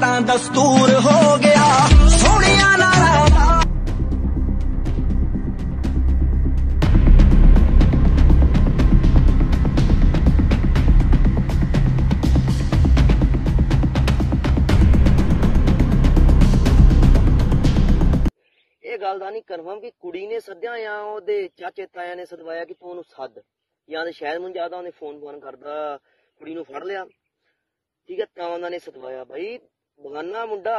ਤਾਂ ਦਸਤੂਰ ਹੋ ਗਿਆ ਸੋਹਣਿਆ ਨਾਰਾ ਇਹ ਗੱਲ ਦਾ ਨਹੀਂ ਕਨਫਰਮ ਕਿ ਕੁੜੀ ਨੇ ਸੱਦਿਆ ਜਾਂ ਉਹਦੇ ਚਾਚੇ ਤਾਇਆ ਨੇ ਸਦਵਾਇਆ ਕਿ ਤੂੰ ਉਹਨੂੰ ਸੱਦ ਜਾਂ ਤੇ ਸ਼ਾਇਦ ਮੈਨੂੰ ਜ਼ਿਆਦਾ ਉਹਨੇ ਫੋਨ ਫੋਨ ਕਰਦਾ ਕੁੜੀ ਨੂੰ ਫੜ ਲਿਆ ਠੀਕ ਹੈ ਤਾਂ ਉਹਨਾਂ ਨੇ ਸਦਵਾਇਆ ਭਾਈ ਬਗਾਨਾ ਮੁੰਡਾ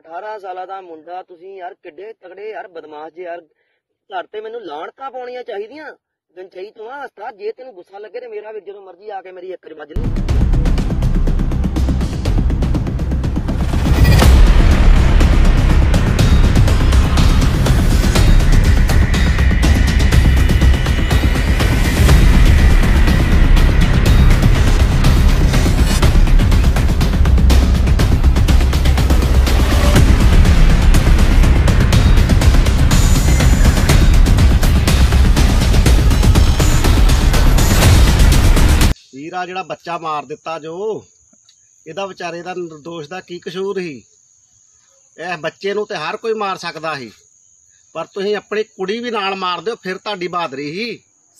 18 ਸਾਲਾਂ ਦਾ ਮੁੰਡਾ ਤੁਸੀਂ ਯਾਰ ਕਿੱਡੇ ਤਗੜੇ ਯਾਰ ਬਦਮਾਸ਼ ਜੇ ਯਾਰ ਘਰ ਤੇ ਮੈਨੂੰ ਲਾਣਕਾਂ ਪਾਉਣੀਆਂ ਚਾਹੀਦੀਆਂ ਗੰਝਈ ਤੋਂ ਆ ਹਸਤਾ ਜੇ ਤੈਨੂੰ ਗੁੱਸਾ ਲੱਗੇ ਤੇ ਮੇਰਾ ਵੀ ਜਦੋਂ ਮਰਜ਼ੀ ਆ ਕੇ ਮੇਰੀ ਇੱਕ ਵਜ ਲੈ ਵੀਰ ਆ ਜਿਹੜਾ ਬੱਚਾ ਮਾਰ ਦਿੱਤਾ ਜੋ ਇਹਦਾ ਵਿਚਾਰੇ ਦਾ ਨਿਰਦੋਸ਼ ਦਾ ਕੀ ਕਸੂਰ ਸੀ ਇਹ ਬੱਚੇ ਨੂੰ ਤੇ ਹਰ ਕੋਈ ਮਾਰ ਸਕਦਾ ਸੀ ਪਰ ਤੁਸੀਂ ਆਪਣੀ ਕੁੜੀ ਵੀ ਨਾਲ ਮਾਰ ਦਿਓ ਫਿਰ ਤੁਹਾਡੀ ਬਾਦਰੀ ਹੀ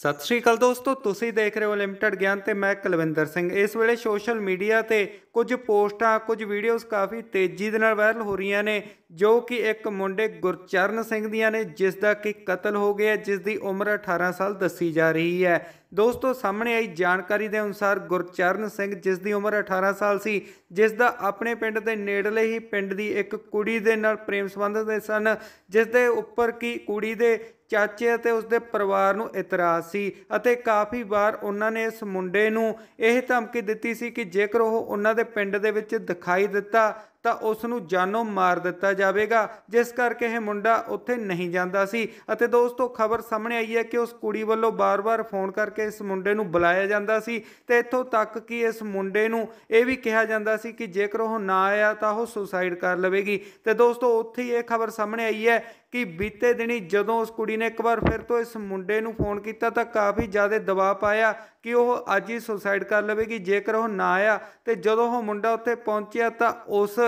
ਸਤਿ ਸ਼੍ਰੀ ਅਕਾਲ ਦੋਸਤੋ ਤੁਸੀਂ ਦੇਖ ਰਹੇ ਹੋ ਲਿਮਟਿਡ ਗਿਆਨ ਤੇ ਮੈਂ ਕੁਲਵਿੰਦਰ ਸਿੰਘ ਇਸ ਵੇਲੇ ਸੋਸ਼ਲ ਮੀਡੀਆ ਤੇ ਕੁਝ ਪੋਸਟਾਂ ਕੁਝ ਵੀਡੀਓਜ਼ ਕਾਫੀ ਤੇਜ਼ੀ ਦੇ ਨਾਲ ਵਾਇਰਲ ਹੋ ਰਹੀਆਂ ਨੇ ਜੋ ਕਿ ਇੱਕ ਮੁੰਡੇ ਗੁਰਚਰਨ ਸਿੰਘ ਦੀਆਂ ਨੇ ਜਿਸ ਦਾ ਕਿ ਕਤਲ ਹੋ ਗਿਆ ਜਿਸ ਦੀ ਉਮਰ 18 ਸਾਲ ਦੱਸੀ ਜਾ ਰਹੀ ਹੈ ਦੋਸਤੋ ਸਾਹਮਣੇ ਆਈ ਜਾਣਕਾਰੀ ਦੇ ਅਨੁਸਾਰ ਗੁਰਚਰਨ ਸਿੰਘ ਜਿਸ ਦੀ ਉਮਰ 18 ਸਾਲ ਸੀ ਜਿਸ ਦਾ ਆਪਣੇ ਪਿੰਡ ਦੇ ਨੇੜਲੇ ਹੀ ਪਿੰਡ ਦੀ ਇੱਕ ਕੁੜੀ ਦੇ ਨਾਲ ਪ੍ਰੇਮ ਸੰਬੰਧ ਦੇ ਸਨ ਜਿਸ ਦੇ ਉੱਪਰ ਕੀ ਕੁੜੀ ਦੇ ਚਾਚੇ ਅਤੇ ਉਸਦੇ ਪਰਿਵਾਰ ਨੂੰ ਇਤਰਾਜ਼ ਸੀ ਅਤੇ ਕਾਫੀ ਵਾਰ ਉਹਨਾਂ ਨੇ ਇਸ ਮੁੰਡੇ ਨੂੰ ਇਹ ਧਮਕੀ ਦਿੱਤੀ ਸੀ ਕਿ ਜੇਕਰ ਉਹ ਉਹਨਾਂ ਦੇ ਪਿੰਡ ਦੇ ਵਿੱਚ ਦਿਖਾਈ ਦਿੱਤਾ ਤਾਂ ਉਸ ਨੂੰ ਜਾਨੋਂ ਮਾਰ ਦਿੱਤਾ ਜਾਵੇਗਾ ਜਿਸ ਕਰਕੇ ਇਹ ਮੁੰਡਾ ਉੱਥੇ ਨਹੀਂ ਜਾਂਦਾ ਸੀ ਅਤੇ ਦੋਸਤੋ ਖਬਰ ਸਾਹਮਣੇ ਆਈ ਹੈ ਕਿ ਉਸ ਕੁੜੀ ਵੱਲੋਂ ਬਾਰ-ਬਾਰ ਫੋਨ ਕਰਕੇ ਇਸ ਮੁੰਡੇ ਨੂੰ ਬੁਲਾਇਆ ਜਾਂਦਾ ਸੀ ਤੇ ਇੱਥੋਂ ਤੱਕ ਕਿ ਇਸ ਮੁੰਡੇ ਨੂੰ ਇਹ ਵੀ ਕਿਹਾ ਜਾਂਦਾ ਸੀ ਕਿ ਜੇਕਰ ਉਹ ਨਾ ਆਇਆ ਤਾਂ ਉਹ ਸੁਸਾਈਡ ਕਰ ਲਵੇਗੀ ਤੇ ਦੋਸਤੋ ਉੱਥੇ ਹੀ ਇਹ ਖਬਰ ਸਾਹਮਣੇ ਆਈ ਹੈ ਕਿ ਬੀਤੇ ਦਿਨੀ ਜਦੋਂ ਉਸ ਕੁੜੀ ਨੇ ਇੱਕ ਵਾਰ ਫਿਰ ਤੋਂ ਇਸ ਮੁੰਡੇ ਨੂੰ ਫੋਨ ਕੀਤਾ ਤਾਂ ਕਾਫੀ ਜ਼ਿਆਦਾ ਦਬਾਅ ਪਾਇਆ ਕਿ ਉਹ ਅੱਜ ਹੀ ਸੁਸਾਈਡ ਕਰ ਲਵੇਗੀ ਜੇਕਰ ਉਹ ਨਾ ਆਇਆ ਤੇ ਜਦੋਂ ਉਹ ਮੁੰਡਾ ਉੱਥੇ ਪਹੁੰਚਿਆ ਤਾਂ ਉਸ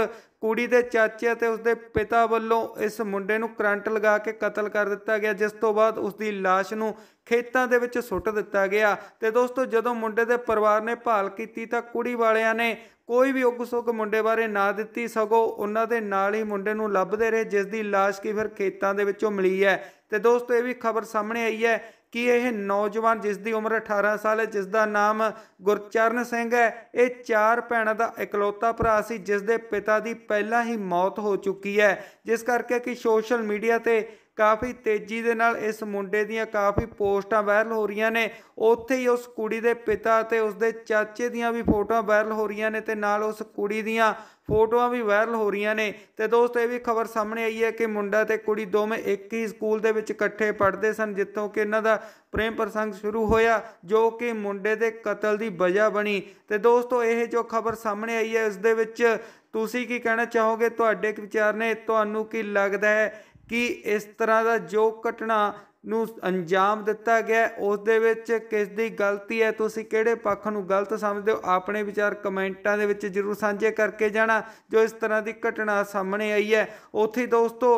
ਕੁੜੀ ਦੇ ਚਾਚੇ ਅਤੇ ਉਸਦੇ ਪਿਤਾ ਵੱਲੋਂ ਇਸ ਮੁੰਡੇ ਨੂੰ ਕਰੰਟ ਲਗਾ ਕੇ ਕਤਲ ਕਰ ਦਿੱਤਾ ਗਿਆ ਜਿਸ ਤੋਂ ਬਾਅਦ ਉਸ ਦੀ লাশ ਨੂੰ ਖੇਤਾਂ ਦੇ ਵਿੱਚ ਸੁੱਟ ਦਿੱਤਾ ਗਿਆ ਤੇ ਦੋਸਤੋ ਜਦੋਂ ਮੁੰਡੇ ਦੇ ਪਰਿਵਾਰ ਨੇ ਭਾਲ ਕੀਤੀ ਤਾਂ ਕੁੜੀ ਵਾਲਿਆਂ ਨੇ ਕੋਈ ਵੀ ਉਗਸੁਕ ਮੁੰਡੇ ਬਾਰੇ ਨਾ ਦਿੱਤੀ ਸਗੋ ਉਹਨਾਂ ਦੇ ਨਾਲ ਹੀ ਮੁੰਡੇ ਨੂੰ ਲੱਭਦੇ ਰਹੇ ਜਿਸ ਦੀ লাশ ਕੀ ਫਿਰ ਖੇਤਾਂ ਦੇ ਵਿੱਚੋਂ ਮਿਲੀ ਹੈ ਤੇ ਦੋਸਤੋ ਇਹ ਵੀ ਖਬਰ ਸਾਹਮਣੇ ਆਈ ਹੈ ਕਿ ਇਹ ਨੌਜਵਾਨ ਜਿਸ ਦੀ ਉਮਰ 18 ਸਾਲ ਹੈ ਜਿਸ ਦਾ ਨਾਮ ਗੁਰਚਰਨ ਸਿੰਘ ਹੈ ਇਹ ਚਾਰ ਭੈਣਾਂ ਦਾ ਇਕਲੌਤਾ ਭਰਾ ਸੀ ਜਿਸ ਦੇ ਪਿਤਾ ਦੀ ਪਹਿਲਾਂ ਹੀ ਮੌਤ ਹੋ ਚੁੱਕੀ ਹੈ ਜਿਸ ਕਰਕੇ ਕਿ ਸੋਸ਼ਲ ਮੀਡੀਆ ਤੇ ਕਾਫੀ ਤੇਜ਼ੀ ਦੇ ਨਾਲ ਇਸ ਮੁੰਡੇ ਦੀਆਂ ਕਾਫੀ ਪੋਸਟਾਂ ਵਾਇਰਲ ਹੋ ਰਹੀਆਂ ਨੇ ਉੱਥੇ ਹੀ ਉਸ ਕੁੜੀ ਦੇ ਪਿਤਾ ਤੇ ਉਸ ਦੇ ਚਾਚੇ ਦੀਆਂ ਵੀ ਫੋਟੋਆਂ ਵਾਇਰਲ ਹੋ ਰਹੀਆਂ ਨੇ ਤੇ ਨਾਲ ਉਸ ਕੁੜੀ ਦੀਆਂ ਫੋਟੋਆਂ ਵੀ ਵਾਇਰਲ ਹੋ ਰਹੀਆਂ ਨੇ ਤੇ ਦੋਸਤੋ ਇਹ ਵੀ ਖਬਰ ਸਾਹਮਣੇ ਆਈ ਹੈ ਕਿ ਮੁੰਡਾ ਤੇ ਕੁੜੀ ਦੋਵੇਂ ਇੱਕ ਹੀ ਸਕੂਲ ਦੇ ਵਿੱਚ ਇਕੱਠੇ ਪੜ੍ਹਦੇ ਸਨ ਜਿੱਥੋਂ ਕਿ ਇਹਨਾਂ ਦਾ ਪ੍ਰੇਮ ਪ੍ਰਸੰਗ ਸ਼ੁਰੂ ਹੋਇਆ ਜੋ ਕਿ ਮੁੰਡੇ ਦੇ ਕਤਲ ਦੀ ਵਜ੍ਹਾ ਬਣੀ ਤੇ ਦੋਸਤੋ ਇਹ ਜੋ ਖਬਰ ਸਾਹਮਣੇ ਆਈ ਹੈ ਇਸ ਦੇ ਵਿੱਚ ਤੁਸੀਂ ਕੀ ਕਹਿਣਾ ਚਾਹੋਗੇ ਤੁਹਾਡੇ ਵਿਚਾਰ ਨੇ ਤੁਹਾਨੂੰ ਕੀ ਲੱਗਦਾ ਹੈ ਕਿ ਇਸ ਤਰ੍ਹਾਂ ਦਾ ਜੋ ਘਟਨਾ ਨੂੰ ਅੰਜਾਮ ਦਿੱਤਾ ਗਿਆ ਉਸ ਦੇ ਵਿੱਚ ਕਿਸ ਦੀ ਗਲਤੀ ਹੈ ਤੁਸੀਂ ਕਿਹੜੇ ਪੱਖ ਨੂੰ ਗਲਤ ਸਮਝਦੇ ਹੋ ਆਪਣੇ ਵਿਚਾਰ ਕਮੈਂਟਾਂ ਦੇ ਵਿੱਚ ਜਰੂਰ ਸਾਂਝੇ ਕਰਕੇ ਜਾਣਾ ਜੋ ਇਸ ਤਰ੍ਹਾਂ ਦੀ ਘਟਨਾ ਸਾਹਮਣੇ ਆਈ ਹੈ ਉੱਥੇ ਦੋਸਤੋ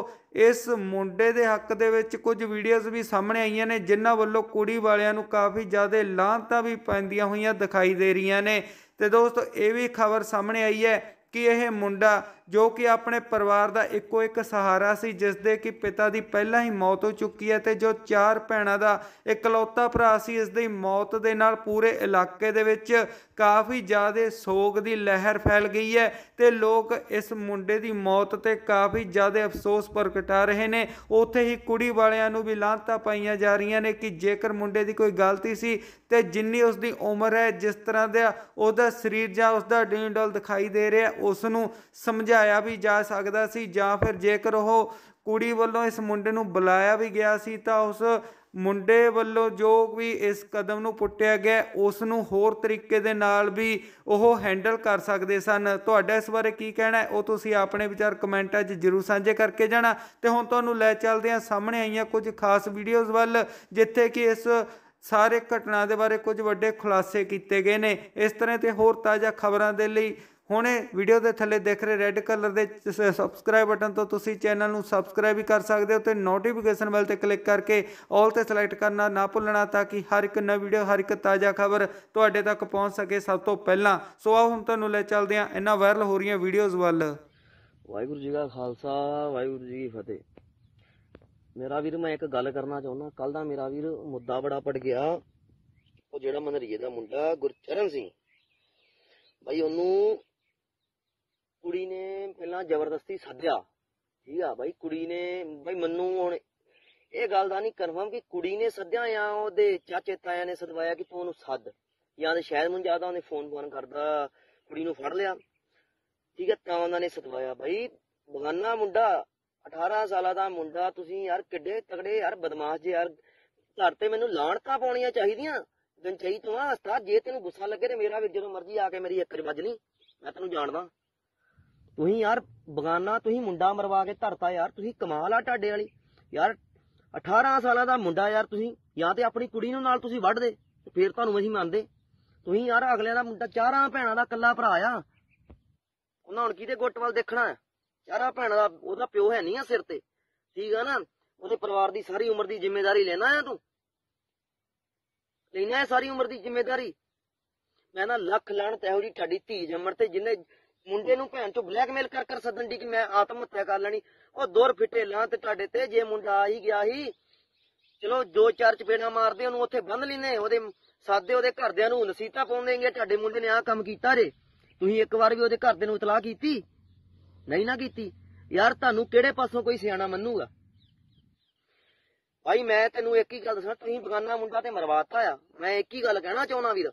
ਇਸ ਮੁੰਡੇ ਦੇ ਹੱਕ ਦੇ ਵਿੱਚ ਕੁਝ ਵੀਡੀਓਜ਼ ਵੀ ਸਾਹਮਣੇ ਆਈਆਂ ਨੇ ਜਿਨ੍ਹਾਂ ਵੱਲੋਂ ਕੁੜੀ ਵਾਲਿਆਂ ਨੂੰ ਕਾਫੀ ਜ਼ਿਆਦਾ ਲਾਂਤਾਂ ਵੀ ਪੈਂਦੀਆਂ ਹੋਈਆਂ ਦਿਖਾਈ ਦੇ ਰਹੀਆਂ ਨੇ ਤੇ ਦੋਸਤੋ ਇਹ ਵੀ ਖਬਰ ਸਾਹਮਣੇ ਆਈ ਹੈ ਕਿ ਇਹ ਮੁੰਡਾ ਜੋ ਕਿ ਆਪਣੇ ਪਰਿਵਾਰ ਦਾ ਇੱਕੋ ਇੱਕ ਸਹਾਰਾ ਸੀ ਜਿਸ ਦੇ ਕਿ ਪਿਤਾ ਦੀ ਪਹਿਲਾਂ ਹੀ ਮੌਤ ਹੋ ਚੁੱਕੀ ਹੈ ਤੇ ਜੋ ਚਾਰ ਭੈਣਾਂ ਦਾ ਇਕਲੌਤਾ ਭਰਾ ਸੀ ਇਸ ਦੀ ਮੌਤ ਦੇ ਨਾਲ ਪੂਰੇ ਇਲਾਕੇ ਦੇ ਵਿੱਚ ਕਾਫੀ ਜ਼ਿਆਦਾ ਸੋਗ ਦੀ ਲਹਿਰ ਫੈਲ ਗਈ ਹੈ ਤੇ ਲੋਕ ਇਸ ਮੁੰਡੇ ਦੀ ਮੌਤ ਤੇ ਕਾਫੀ ਜ਼ਿਆਦਾ ਅਫਸੋਸ ਪ੍ਰਗਟਾ ਰਹੇ ਨੇ ਉੱਥੇ ਹੀ ਕੁੜੀ ਵਾਲਿਆਂ ਨੂੰ ਵੀ ਲਾਂਤਾਂ ਪਾਈਆਂ ਜਾ ਰਹੀਆਂ ਨੇ ਕਿ ਜੇਕਰ ਮੁੰਡੇ ਦੀ ਕੋਈ ਗਲਤੀ ਸੀ ਤੇ ਜਿੰਨੀ ਉਸ ਦੀ ਉਮਰ ਹੈ ਜਿਸ ਤਰ੍ਹਾਂ ਦਾ ਉਹਦਾ ਸਰੀਰ ਜਾਂ ਉਸ ਦਾ ਡਿੰਡਲ ਦਿਖਾਈ ਦੇ ਰਿਹਾ ਉਸ ਨੂੰ ਸਮਝ ਸਮਝਾਇਆ ਵੀ ਜਾ ਸਕਦਾ ਸੀ ਜਾਂ ਫਿਰ ਜੇਕਰ ਉਹ ਕੁੜੀ ਵੱਲੋਂ ਇਸ ਮੁੰਡੇ ਨੂੰ ਬੁਲਾਇਆ ਵੀ ਗਿਆ ਸੀ ਤਾਂ ਉਸ ਮੁੰਡੇ ਵੱਲੋਂ ਜੋ ਵੀ ਇਸ ਕਦਮ ਨੂੰ ਪੁੱਟਿਆ ਗਿਆ ਉਸ ਨੂੰ ਹੋਰ ਤਰੀਕੇ ਦੇ ਨਾਲ ਵੀ ਉਹ ਹੈਂਡਲ ਕਰ ਸਕਦੇ ਸਨ ਤੁਹਾਡਾ ਇਸ ਬਾਰੇ ਕੀ ਕਹਿਣਾ ਹੈ ਉਹ ਤੁਸੀਂ ਆਪਣੇ ਵਿਚਾਰ ਕਮੈਂਟਾਂ 'ਚ ਜ਼ਰੂਰ ਸਾਂਝੇ ਕਰਕੇ ਜਾਣਾ ਤੇ ਹੁਣ ਤੁਹਾਨੂੰ ਲੈ ਚੱਲਦੇ ਹਾਂ ਸਾਹਮਣੇ ਆਈਆਂ ਕੁਝ ਖਾਸ ਵੀਡੀਓਜ਼ ਵੱਲ ਜਿੱਥੇ ਕਿ ਇਸ ਸਾਰੇ ਘਟਨਾ ਦੇ ਬਾਰੇ ਕੁਝ ਵੱਡੇ ਖੁਲਾਸੇ ਕੀਤੇ ਗਏ ਨੇ ਇਸ ਤਰ੍ਹਾਂ ਤੇ ਹੋਰ ਤਾਜ਼ਾ ਖਬਰਾਂ ਦੇ ਲਈ ਇਹ ਵੀਡੀਓ ਦੇ ਥੱਲੇ ਦਿਖ ਰਹੇ ਰੈੱਡ ਕਲਰ ਦੇ ਸਬਸਕ੍ਰਾਈਬ ਬਟਨ ਤੋਂ ਤੁਸੀਂ ਚੈਨਲ ਨੂੰ ਸਬਸਕ੍ਰਾਈਬ ਵੀ ਕਰ ਸਕਦੇ ਹੋ ਤੇ ਨੋਟੀਫਿਕੇਸ਼ਨ ਬੈਲ ਤੇ ਕਲਿੱਕ ਕਰਕੇ ਆਲ ਤੇ ਸਿਲੈਕਟ ਕਰਨਾ ਨਾ ਭੁੱਲਣਾ ਤਾਂ ਕਿ ਹਰ ਇੱਕ ਨਵੀਂ ਵੀਡੀਓ ਹਰ ਇੱਕ ਤਾਜ਼ਾ ਖਬਰ ਤੁਹਾਡੇ ਤੱਕ ਪਹੁੰਚ ਸਕੇ ਸਭ ਤੋਂ ਪਹਿਲਾਂ ਸੋ ਆਓ ਹੁਣ ਤੁਹਾਨੂੰ ਲੈ ਚੱਲਦੇ ਹਾਂ ਇਹਨਾਂ ਵਾਇਰਲ ਹੋ ਰਹੀਆਂ ਵੀਡੀਓਜ਼ ਵੱਲ ਵਾਹਿਗੁਰੂ ਜੀ ਦਾ ਖਾਲਸਾ ਵਾਹਿਗੁਰੂ ਜੀ ਕੀ ਫਤਿਹ ਮੇਰਾ ਵੀਰ ਮੈਂ ਇੱਕ ਗੱਲ ਕਰਨਾ ਚਾਹੁੰਦਾ ਕੱਲ ਦਾ ਮੇਰਾ ਵੀਰ ਮੁੱਦਾ ਬੜਾ ਪੜ ਗਿਆ ਉਹ ਜਿਹੜਾ ਮਨਰੀਏ ਦਾ ਮੁੰਡਾ ਗੁਰਚਰਨ ਸਿੰਘ ਭਾਈ ਉਹਨੂੰ ਕੁੜੀ ਨੇ ਪਹਿਲਾਂ ਜ਼ਬਰਦਸਤੀ ਸੱਦਿਆ ਠੀਕ ਆ ਬਾਈ ਕੁੜੀ ਨੇ ਬਾਈ ਮੰਨੂ ਹੁਣ ਇਹ ਗੱਲ ਦਾ ਨਹੀਂ ਕਨਫਰਮ ਕਿ ਕੁੜੀ ਨੇ ਸੱਦਿਆ ਜਾਂ ਉਹਦੇ ਚਾਚੇ ਤਾਇਆ ਨੇ ਸਦਵਾਇਆ ਕਿ ਤੂੰ ਉਹਨੂੰ ਸੱਦ ਜਾਂ ਤੇ ਸ਼ਾਇਦ ਮੈਨੂੰ ਜ਼ਿਆਦਾ ਉਹਨੇ ਫੋਨ ਫੋਨ ਕਰਦਾ ਕੁੜੀ ਨੂੰ ਫੜ ਲਿਆ ਠੀਕ ਆ ਤਾਂ ਉਹਨਾਂ ਨੇ ਸਦਵਾਇਆ ਬਾਈ ਬਗਾਨਾ ਮੁੰਡਾ 18 ਸਾਲਾਂ ਦਾ ਮੁੰਡਾ ਤੁਸੀਂ ਯਾਰ ਕਿੱਡੇ ਤਗੜੇ ਯਾਰ ਬਦਮਾਸ਼ ਜੇ ਯਾਰ ਘਰ ਤੇ ਮੈਨੂੰ ਲਾਣਤਾ ਪਾਉਣੀਆਂ ਚਾਹੀਦੀਆਂ ਗੰਚਾਈ ਤੂੰ ਆ ਉਸਤਾਦ ਜੇ ਤੈਨੂੰ ਗੁੱਸਾ ਲੱਗੇ ਤੇ ਮੇਰਾ ਵੀ ਜਦੋਂ ਮਰਜ਼ੀ ਆ ਕੇ ਮੇਰੀ ਇੱਕ ਵੱਜਣੀ ਮੈਂ ਤੈਨੂੰ ਜਾਣਦਾ ਤੁਸੀਂ ਯਾਰ ਬਗਾਨਾ ਤੁਸੀਂ ਮੁੰਡਾ ਮਰਵਾ ਕੇ ਧਰਤਾ ਯਾਰ ਤੁਸੀਂ ਕਮਾਲ ਆ ਟਾਡੇ ਵਾਲੀ ਯਾਰ 18 ਸਾਲਾਂ ਦਾ ਮੁੰਡਾ ਯਾਰ ਤੁਸੀਂ ਜਾਂ ਤੇ ਆਪਣੀ ਕੁੜੀ ਨੂੰ ਨਾਲ ਤੁਸੀਂ ਵੱਢ ਦੇ ਫੇਰ ਤੁਹਾਨੂੰ ਅਸੀਂ ਮੰਨਦੇ ਤੁਸੀਂ ਯਾਰ ਅਗਲਿਆਂ ਦਾ ਮੁੰਡਾ ਚਾਰਾਂ ਭੈਣਾਂ ਦਾ ਇਕੱਲਾ ਭਰਾ ਆ ਉਹਨਾਂ ਹੁਣ ਕਿਤੇ ਗੁੱਟ ਵੱਲ ਦੇਖਣਾ ਚਾਰਾਂ ਯਾਰ ਆ ਭੈਣਾਂ ਦਾ ਉਹਦਾ ਪਿਓ ਹੈ ਨਹੀਂ ਆ ਸਿਰ ਤੇ ਠੀਕ ਆ ਨਾ ਉਹਦੇ ਪਰਿਵਾਰ ਦੀ ਸਾਰੀ ਉਮਰ ਦੀ ਜ਼ਿੰਮੇਵਾਰੀ ਲੈਣਾ ਆ ਤੂੰ ਲੈਣਾ ਹੈ ਸਾਰੀ ਉਮਰ ਦੀ ਜ਼ਿੰਮੇਵਾਰੀ ਮੈਂ ਨਾ ਲੱਖ ਲੈਣ ਤੇ ਉਹਦੀ ਠੱਡੀ ਧੀ ਜੰਮਣ ਤੇ ਜਿੰਨੇ ਮੁੰਡੇ ਨੂੰ ਭੈਣ ਤੋਂ ਬਲੈਕਮੇਲ ਕਰ ਕਰ ਸਦਨ ਦੀ ਕਿ ਮੈਂ ਆਤਮ ਹੱਤਿਆ ਕਰ ਲੈਣੀ ਉਹ ਦੌਰ ਫਿੱਟੇ ਲਾਂ ਤੇ ਤੁਹਾਡੇ ਤੇ ਜੇ ਮੁੰਡਾ ਆ ਹੀ ਗਿਆ ਹੀ ਚਲੋ ਦੋ ਚਾਰ ਚਪੇੜਾ ਮਾਰਦੇ ਉਹਨੂੰ ਉੱਥੇ ਬੰਨ ਲੈਨੇ ਉਹਦੇ ਸਾਦੇ ਉਹਦੇ ਘਰਦਿਆਂ ਨੂੰ ਨਸੀਤਾ ਪਾਉਂਦੇਗੇ ਤੁਹਾਡੇ ਮੁੰਡੇ ਨੇ ਆਹ ਕੰਮ ਕੀਤਾ ਰੇ ਤੁਸੀਂ ਇੱਕ ਵਾਰ ਵੀ ਉਹਦੇ ਘਰਦਿਆਂ ਨੂੰ ਇਤਲਾਹ ਕੀਤੀ ਨਹੀਂ ਨਾ ਕੀਤੀ ਯਾਰ ਤੁਹਾਨੂੰ ਕਿਹੜੇ ਪਾਸੋਂ ਕੋਈ ਸਿਆਣਾ ਮੰਨੂਗਾ ਭਾਈ ਮੈਂ ਤੈਨੂੰ ਇੱਕ ਹੀ ਗੱਲ ਦੱਸਣਾ ਤੁਸੀਂ ਬਗਾਨਾ ਮੁੰਡਾ ਤੇ ਮਰਵਾਤਾ ਆ ਮੈਂ ਇੱਕ ਹੀ ਗੱਲ ਕਹਿਣਾ ਚਾਹੁੰਦਾ ਵੀਰ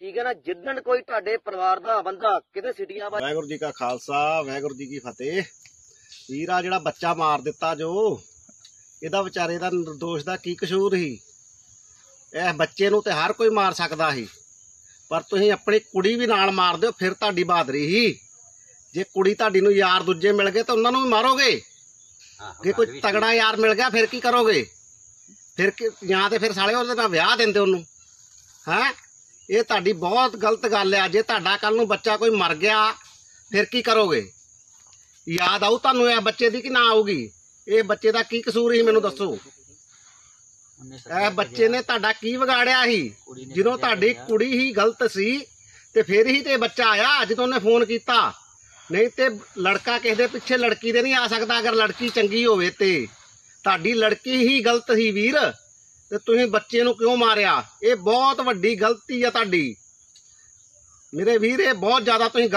ਠੀਕ ਹੈ ਨਾ ਜਿੱਦਣ ਕੋਈ ਤੁਹਾਡੇ ਪਰਿਵਾਰ ਦਾ ਬੰਦਾ ਕਿਤੇ ਸਿਟੀਆਂ ਵਾ ਵਾਹਿਗੁਰੂ ਜੀ ਕਾ ਖਾਲਸਾ ਵਾਹਿਗੁਰੂ ਜੀ ਕੀ ਫਤਿਹ ਵੀਰਾ ਜਿਹੜਾ ਬੱਚਾ ਮਾਰ ਦਿੱਤਾ ਜੋ ਇਹਦਾ ਵਿਚਾਰੇ ਦਾ ਨਿਰਦੋਸ਼ ਦਾ ਕੀ ਕਸੂਰ ਸੀ ਇਹ ਬੱਚੇ ਨੂੰ ਤੇ ਹਰ ਕੋਈ ਮਾਰ ਸਕਦਾ ਸੀ ਪਰ ਤੁਸੀਂ ਆਪਣੀ ਕੁੜੀ ਵੀ ਨਾਲ ਮਾਰ ਦਿਓ ਫਿਰ ਤੁਹਾਡੀ ਬਾਦਰੀ ਸੀ ਜੇ ਕੁੜੀ ਤੁਹਾਡੀ ਨੂੰ ਯਾਰ ਦੂਜੇ ਮਿਲ ਗਏ ਤਾਂ ਉਹਨਾਂ ਨੂੰ ਵੀ ਮਾਰੋਗੇ ਜੇ ਕੋਈ ਤਗੜਾ ਯਾਰ ਮਿਲ ਗਿਆ ਫਿਰ ਕੀ ਕਰੋਗੇ ਫਿਰ ਜਾਂ ਤੇ ਫਿਰ ਸਾਲੇ ਉਹਦੇ ਨਾਲ ਵਿਆਹ ਦਿੰਦੇ ਉਹਨੂੰ ਹਾਂ ਇਹ ਤੁਹਾਡੀ ਬਹੁਤ ਗਲਤ ਗੱਲ ਹੈ ਜੇ ਤੁਹਾਡਾ ਕੱਲ ਨੂੰ ਬੱਚਾ ਕੋਈ ਮਰ ਗਿਆ ਫਿਰ ਕੀ ਕਰੋਗੇ ਯਾਦ ਆਉ ਤੁਹਾਨੂੰ ਇਹ ਬੱਚੇ ਦੀ ਕਿ ਨਾ ਆਉਗੀ ਇਹ ਬੱਚੇ ਦਾ ਕੀ ਕਸੂਰ ਸੀ ਮੈਨੂੰ ਦੱਸੋ ਇਹ ਬੱਚੇ ਨੇ ਤੁਹਾਡਾ ਕੀ ਵਿਗਾੜਿਆ ਸੀ ਜਦੋਂ ਤੁਹਾਡੀ ਕੁੜੀ ਹੀ ਗਲਤ ਸੀ ਤੇ ਫਿਰ ਹੀ ਤੇ ਬੱਚਾ ਆਇਆ ਅੱਜ ਤੋਂ ਉਹਨੇ ਫੋਨ ਕੀਤਾ ਨਹੀਂ ਤੇ ਲੜਕਾ ਕਿਸੇ ਦੇ ਪਿੱਛੇ ਲੜਕੀ ਦੇ ਨਹੀਂ ਆ ਸਕਦਾ ਅਗਰ ਲੜਕੀ ਚੰਗੀ ਹੋਵੇ ਤੇ ਤੁਹਾਡੀ ਲੜਕੀ ਹੀ ਗਲਤ ਸੀ ਵੀਰ ਤੇ ਤੁਸੀਂ ਬੱਚੇ ਨੂੰ ਕਿਉਂ ਮਾਰਿਆ ਇਹ ਬਹੁਤ ਵੱਡੀ ਗਲਤੀ ਆ ਤੁਹਾਡੀ ਮੇਰੇ ਵੀਰੇ ਬਹੁਤ ਜ਼ਿਆਦਾ ਤੁਸੀਂ